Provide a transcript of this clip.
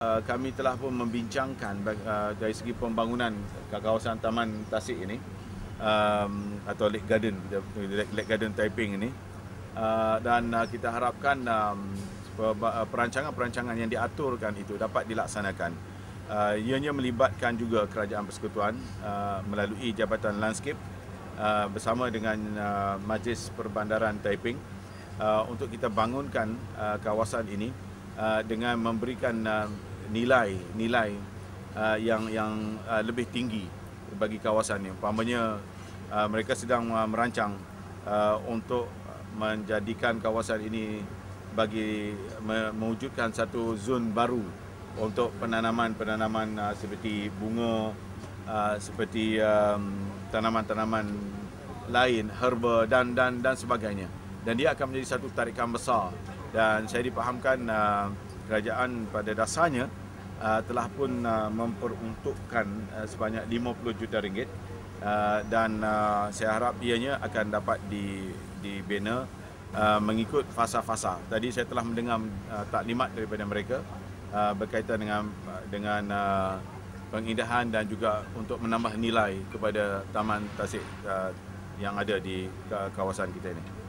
Eh, kami telah pun membincangkan eh, dari segi pembangunan kawasan Taman Tasik ini atau Lake Garden Lake Garden Taiping ini eh, dan kita harapkan perancangan-perancangan yang diaturkan itu dapat dilaksanakan ianya melibatkan juga Kerajaan Persekutuan melalui Jabatan Landscape bersama dengan Majlis Perbandaran Taiping untuk kita bangunkan kawasan ini dengan memberikan nilai nilai uh, yang yang uh, lebih tinggi bagi kawasan ini. Umpamanya uh, mereka sedang uh, merancang uh, untuk menjadikan kawasan ini bagi mewujudkan satu zon baru untuk penanaman-penanaman uh, seperti bunga uh, seperti um, tanaman-tanaman lain herba dan dan dan sebagainya dan dia akan menjadi satu tarikan besar dan saya dipahamkan uh, kerajaan pada dasarnya uh, telah pun uh, memperuntukkan uh, sebanyak 50 juta ringgit uh, dan uh, saya harap ianya akan dapat di dibina uh, mengikut fasa-fasa. Tadi saya telah mendengar uh, taklimat daripada mereka uh, berkaitan dengan uh, dengan uh, pengindahan dan juga untuk menambah nilai kepada taman tasik uh, yang ada di uh, kawasan kita ini.